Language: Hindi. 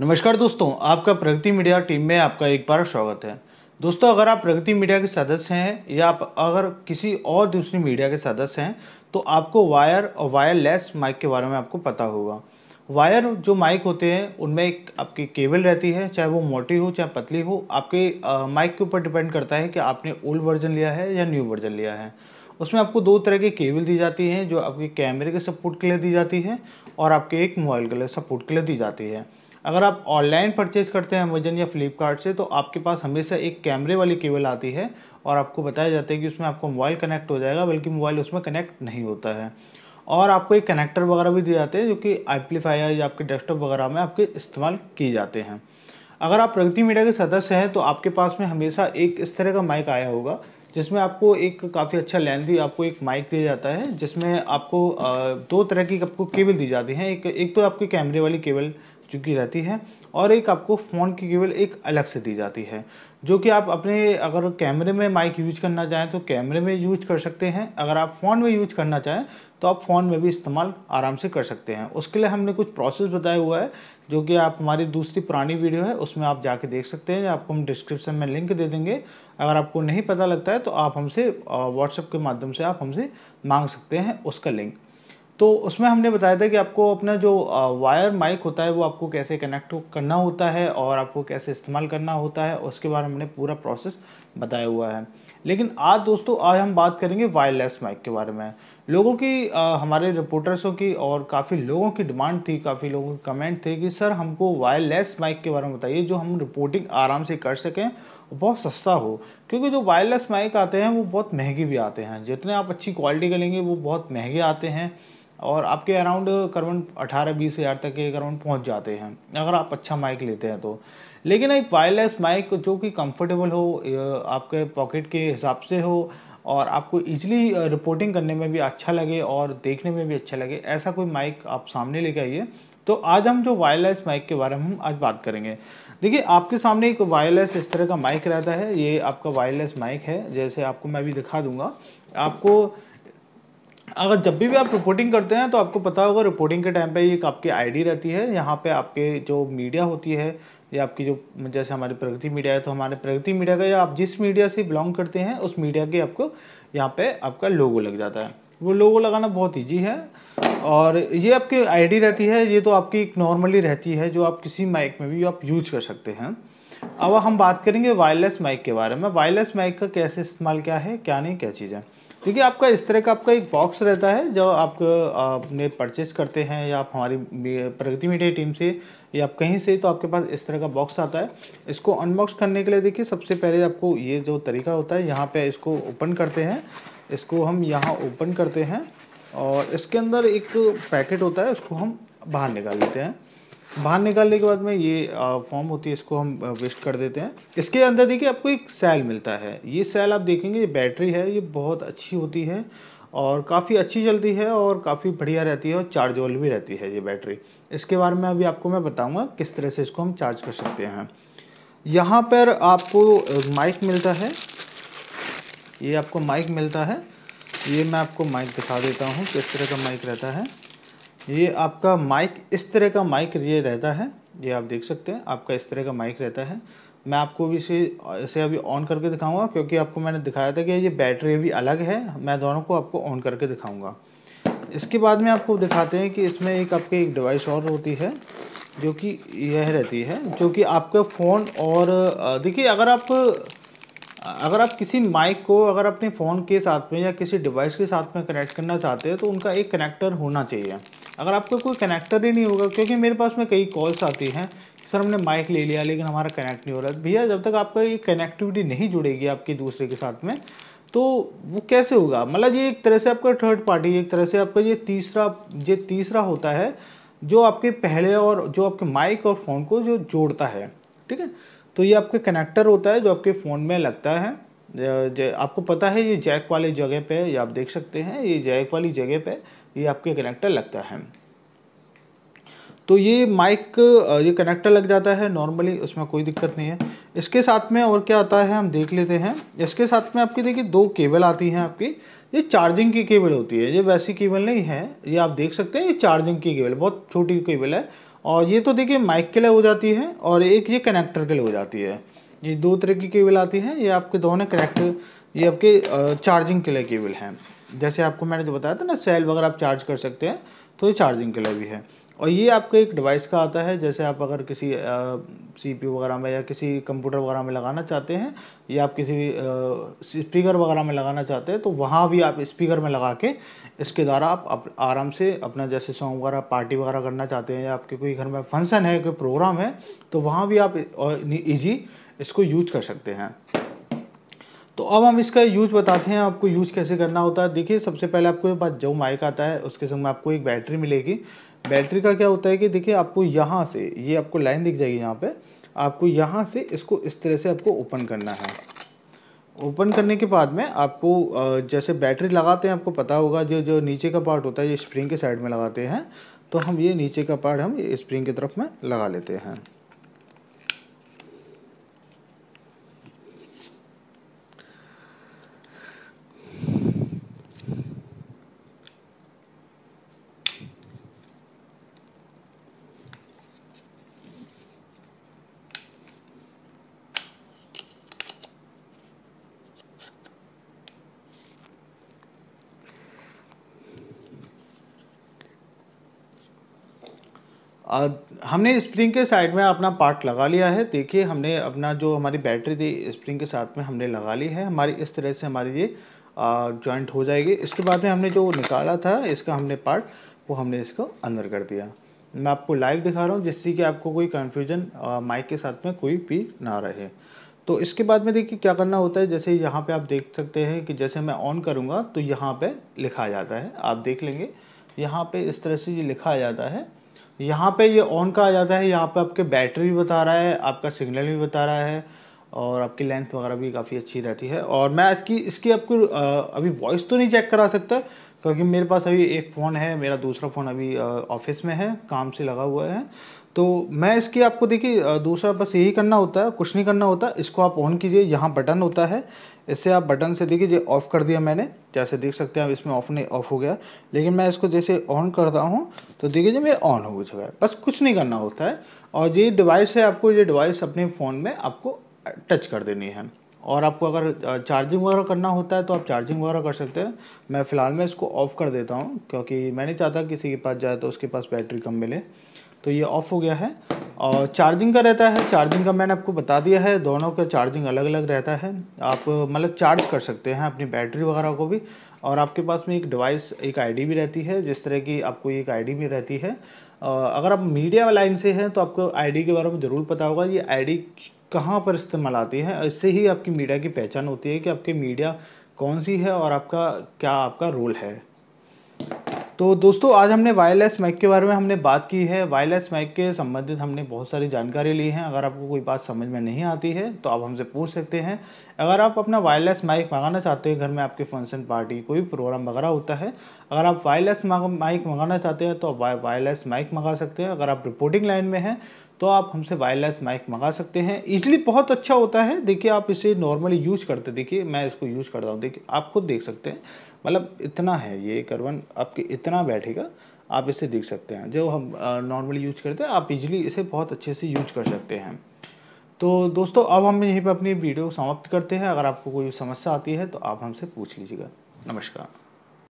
नमस्कार दोस्तों आपका प्रगति मीडिया टीम में आपका एक बार स्वागत है दोस्तों अगर आप प्रगति मीडिया के सदस्य हैं या आप अगर किसी और दूसरी मीडिया के सदस्य हैं तो आपको वायर और वायरलेस माइक के बारे में आपको पता होगा वायर जो माइक होते हैं उनमें एक आपकी केबल रहती है चाहे वो मोटी हो चाहे पतली हो आपके माइक के ऊपर डिपेंड करता है कि आपने ओल्ड वर्जन लिया है या न्यू वर्जन लिया है उसमें आपको दो तरह की केबल दी जाती हैं जो आपके कैमरे के सपोर्ट के लिए दी जाती है और आपके एक मोबाइल के लिए सपोर्ट के लिए दी जाती है अगर आप ऑनलाइन परचेज़ करते हैं अमेजन या फ्लिपकार्ट से तो आपके पास हमेशा एक कैमरे वाली केबल आती है और आपको बताया जाता है कि उसमें आपको मोबाइल कनेक्ट हो जाएगा बल्कि मोबाइल उसमें कनेक्ट नहीं होता है और आपको एक कनेक्टर वगैरह भी दिए जाते हैं जो कि एप्लीफायर या आपके डेस्कटॉप वगैरह में आपके इस्तेमाल किए जाते हैं अगर आप प्रगति मीडिया के सदस्य हैं तो आपके पास में हमेशा एक इस तरह का माइक आया होगा जिसमें आपको एक काफ़ी अच्छा लेंथी आपको एक माइक दिया जाता है जिसमें आपको दो तरह की आपको केबल दी जाती है एक एक तो आपकी कैमरे वाली केबल की रहती है और एक आपको फ़ोन की केबल एक अलग से दी जाती है जो कि आप अपने अगर कैमरे में माइक यूज करना चाहें तो कैमरे में यूज कर सकते हैं अगर आप फ़ोन में यूज करना चाहें तो आप फ़ोन में भी इस्तेमाल आराम से कर सकते हैं उसके लिए हमने कुछ प्रोसेस बताया हुआ है जो कि आप हमारी दूसरी पुरानी वीडियो है उसमें आप जाके देख सकते हैं आपको हम डिस्क्रिप्शन में लिंक दे देंगे अगर आपको नहीं पता लगता है तो आप हमसे व्हाट्सएप के माध्यम से आप हमसे मांग सकते हैं उसका लिंक तो उसमें हमने बताया था कि आपको अपना जो वायर माइक होता है वो आपको कैसे कनेक्ट करना होता है और आपको कैसे इस्तेमाल करना होता है उसके बारे में हमने पूरा प्रोसेस बताया हुआ है लेकिन आज दोस्तों आज हम बात करेंगे वायरलेस माइक के बारे में लोगों की आ, हमारे रिपोर्टर्सों की और काफ़ी लोगों की डिमांड थी काफ़ी लोगों के कमेंट थे कि सर हमको वायरलेस माइक के बारे में बताइए जो हम रिपोर्टिंग आराम से कर सकें बहुत सस्ता हो क्योंकि जो वायरलेस माइक आते हैं वो बहुत महंगे भी आते हैं जितने आप अच्छी क्वालिटी के लेंगे वो बहुत महंगे आते हैं और आपके अराउंड करवन अठारह बीस हज़ार तक के करवन पहुंच जाते हैं अगर आप अच्छा माइक लेते हैं तो लेकिन एक वायरलेस माइक जो कि कंफर्टेबल हो आपके पॉकेट के हिसाब से हो और आपको इजीली रिपोर्टिंग करने में भी अच्छा लगे और देखने में भी अच्छा लगे ऐसा कोई माइक आप सामने लेके आइए तो आज हम जो वायरलेस माइक के बारे में हम आज बात करेंगे देखिए आपके सामने एक वायरलेस इस तरह का माइक रहता है ये आपका वायरलेस माइक है जैसे आपको मैं अभी दिखा दूंगा आपको अगर जब भी, भी आप रिपोर्टिंग करते हैं तो आपको पता होगा रिपोर्टिंग के टाइम पे एक आपकी आईडी रहती है यहाँ पे आपके जो मीडिया होती है या आपकी जो जैसे हमारी प्रगति मीडिया है तो हमारे प्रगति मीडिया का या आप जिस मीडिया से बिलोंग करते हैं उस मीडिया के आपको यहाँ पे आपका लोगो लग जाता है वो लोगो लगाना बहुत ईजी है और ये आपकी आईडी रहती है ये तो आपकी नॉर्मली रहती है जो आप किसी माइक में भी आप यूज कर सकते हैं अब हम बात करेंगे वायरलेस माइक के बारे में वायरलेस माइक का कैसे इस्तेमाल क्या है क्या नहीं क्या चीज़ है क्योंकि आपका इस तरह का आपका एक बॉक्स रहता है जो आप आपने परचेस करते हैं या आप हमारी प्रगति मीडिया टीम से या आप कहीं से तो आपके पास इस तरह का बॉक्स आता है इसको अनबॉक्स करने के लिए देखिए सबसे पहले आपको ये जो तरीका होता है यहाँ पे इसको ओपन करते हैं इसको हम यहाँ ओपन करते हैं और इसके अंदर एक पैकेट होता है उसको हम बाहर निकाल लेते हैं बाहर निकालने के बाद में ये फॉर्म होती है इसको हम वेस्ट कर देते हैं इसके अंदर देखिए आपको एक सेल मिलता है ये सेल आप देखेंगे ये बैटरी है ये बहुत अच्छी होती है और काफ़ी अच्छी चलती है और काफ़ी बढ़िया रहती है और चार्जेबल भी रहती है ये बैटरी इसके बारे में अभी आपको मैं बताऊँगा किस तरह से इसको हम चार्ज कर सकते हैं यहाँ पर आपको माइक मिलता है ये आपको माइक मिलता है ये मैं आपको माइक दिखा देता हूँ किस तरह का माइक रहता है ये आपका माइक इस तरह का माइक ये रहता है ये आप देख सकते हैं आपका इस तरह का माइक रहता है मैं आपको भी इसे इसे अभी ऑन करके दिखाऊंगा क्योंकि आपको मैंने दिखाया था कि ये बैटरी भी अलग है मैं दोनों को आपको ऑन करके दिखाऊंगा इसके बाद में आपको दिखाते हैं कि इसमें एक आपके एक डिवाइस और होती है जो कि यह रहती है जो कि आपका फ़ोन और देखिए अगर आप अगर आप किसी माइक को अगर अपने फ़ोन के साथ में या किसी डिवाइस के साथ में कनेक्ट करना चाहते हैं तो उनका एक कनेक्टर होना चाहिए अगर आपका कोई कनेक्टर ही नहीं होगा क्योंकि मेरे पास में कई कॉल्स आती हैं सर हमने माइक ले लिया लेकिन हमारा कनेक्ट नहीं हो रहा भैया जब तक आपका ये कनेक्टिविटी नहीं जुड़ेगी आपके दूसरे के साथ में तो वो कैसे होगा मतलब ये एक तरह से आपका थर्ड पार्टी एक तरह से आपका ये तीसरा ये तीसरा होता है जो आपके पहले और जो आपके माइक और फ़ोन को जो जोड़ता है ठीक है तो ये आपके कनेक्टर होता है जो आपके फ़ोन में लगता है आपको पता है ये जैक वाली जगह पे ये आप देख सकते हैं ये जैक वाली जगह पे ये आपके कनेक्टर लगता है तो ये माइक ये कनेक्टर लग जाता है नॉर्मली उसमें कोई दिक्कत नहीं है इसके साथ में और क्या आता है हम देख लेते हैं इसके साथ में आपकी देखिए दो केबल आती हैं आपकी ये चार्जिंग की केबल होती है ये वैसी केबल नहीं है ये आप देख सकते हैं ये चार्जिंग की केबल बहुत छोटी केबल है और ये तो देखिए माइक के लिए हो जाती है और एक ये कनेक्टर के लिए हो जाती है ये दो तरह की केबल आती है ये आपके दोनों कनेक्टर ये आपके चार्जिंग के लिए केबल हैं जैसे आपको मैंने जो बताया था ना सेल वगैरह आप चार्ज कर सकते हैं तो ये चार्जिंग के लिए भी है और ये आपके एक डिवाइस का आता है जैसे आप अगर किसी सी पी वगैरह में या किसी कंप्यूटर वगैरह में लगाना चाहते हैं या आप किसी स्पीकर वगैरह में लगाना चाहते हैं तो वहाँ भी आप स्पीकर में लगा के इसके द्वारा आप, आराम से अपना जैसे सॉन्ग वगैरह पार्टी वगैरह करना चाहते हैं या आपके कोई घर में फंक्शन है कोई प्रोग्राम है तो वहाँ भी आप ईजी इसको यूज कर सकते हैं तो अब हम इसका यूज बताते हैं आपको यूज कैसे करना होता है देखिए सबसे पहले ये बात जो माइक आता है उसके संग में आपको एक बैटरी मिलेगी बैटरी का क्या होता है कि देखिए आपको यहाँ से ये आपको लाइन दिख जाएगी यहाँ पे आपको यहाँ से इसको इस तरह से आपको ओपन करना है ओपन करने के बाद में आपको जैसे बैटरी लगाते हैं आपको पता होगा जो जो नीचे का पार्ट होता है ये स्प्रिंग के साइड में लगाते हैं तो हम ये नीचे का पार्ट हम स्प्रिंग की तरफ में लगा लेते हैं हमने स्प्रिंग के साइड में अपना पार्ट लगा लिया है देखिए हमने अपना जो हमारी बैटरी थी स्प्रिंग के साथ में हमने लगा ली है हमारी इस तरह से हमारी ये जॉइंट हो जाएगी इसके बाद में हमने जो निकाला था इसका हमने पार्ट वो हमने इसको अंदर कर दिया मैं आपको लाइव दिखा रहा हूँ जिससे कि आपको कोई कन्फ्यूजन माइक के साथ में कोई भी ना रहे तो इसके बाद में देखिए क्या करना होता है जैसे यहाँ पर आप देख सकते हैं कि जैसे मैं ऑन करूँगा तो यहाँ पर लिखा जाता है आप देख लेंगे यहाँ पर इस तरह से ये लिखा जाता है यहाँ पे ये ऑन का आ जाता है यहाँ पे आपके बैटरी भी बता रहा है आपका सिग्नल भी बता रहा है और आपकी लेंथ वगैरह भी काफ़ी अच्छी रहती है और मैं इसकी इसकी आपको अभी वॉइस तो नहीं चेक करा सकता क्योंकि मेरे पास अभी एक फ़ोन है मेरा दूसरा फ़ोन अभी ऑफिस में है काम से लगा हुआ है तो मैं इसकी आपको देखिए दूसरा बस यही करना होता है कुछ नहीं करना होता इसको आप ऑन कीजिए यहाँ बटन होता है इससे आप बटन से देखिए ऑफ़ कर दिया मैंने जैसे देख सकते हैं आप इसमें ऑफ नहीं ऑफ हो गया लेकिन मैं इसको जैसे ऑन करता हूँ तो देखिए जी मेरा ऑन हो चुका है बस कुछ नहीं करना होता है और ये डिवाइस है आपको ये डिवाइस अपने फ़ोन में आपको टच कर देनी है और आपको अगर चार्जिंग वगैरह करना होता है तो आप चार्जिंग वगैरह कर सकते हैं मैं फ़िलहाल मैं इसको ऑफ़ कर देता हूँ क्योंकि मैं नहीं चाहता किसी के पास जाए तो उसके पास बैटरी कम मिले तो ये ऑफ़ हो गया है और चार्जिंग का रहता है चार्जिंग का मैंने आपको बता दिया है दोनों का चार्जिंग अलग अलग रहता है आप मतलब चार्ज कर सकते हैं अपनी बैटरी वगैरह को भी और आपके पास में एक डिवाइस एक आईडी भी रहती है जिस तरह की आपको एक आईडी भी रहती है अगर आप मीडिया लाइन से हैं तो आपको आईडी के बारे में ज़रूर पता होगा ये आईडी कहाँ पर इस्तेमाल आती है इससे ही आपकी मीडिया की पहचान होती है कि आपकी मीडिया कौन सी है और आपका क्या आपका रोल है तो दोस्तों आज हमने वायरलेस माइक के बारे में हमने बात की है वायरलेस माइक के संबंधित हमने बहुत सारी जानकारी ली है अगर आपको कोई बात समझ में नहीं आती है तो आप हमसे पूछ सकते हैं अगर आप अपना वायरलेस माइक मंगाना चाहते हैं घर में आपके फंक्शन पार्टी कोई भी प्रोग्राम वगैरह होता है अगर आप वायरलेस माइक मंगाना चाहते हैं तो आप वायरलेस माइक मंगा सकते हैं अगर आप रिपोर्टिंग लाइन में हैं तो आप हमसे वायरलेस माइक मंगा सकते हैं इजली बहुत अच्छा होता है देखिए आप इसे नॉर्मली यूज करते देखिए मैं इसको यूज करता हूँ देखिए आप खुद देख सकते हैं मतलब इतना है ये करवन आपके इतना बैठेगा आप इसे देख सकते हैं जो हम नॉर्मली यूज करते हैं आप इजली इसे बहुत अच्छे से यूज कर सकते हैं तो दोस्तों अब हम यहीं पर अपनी वीडियो समाप्त करते हैं अगर आपको कोई समस्या आती है तो आप हमसे पूछ लीजिएगा नमस्कार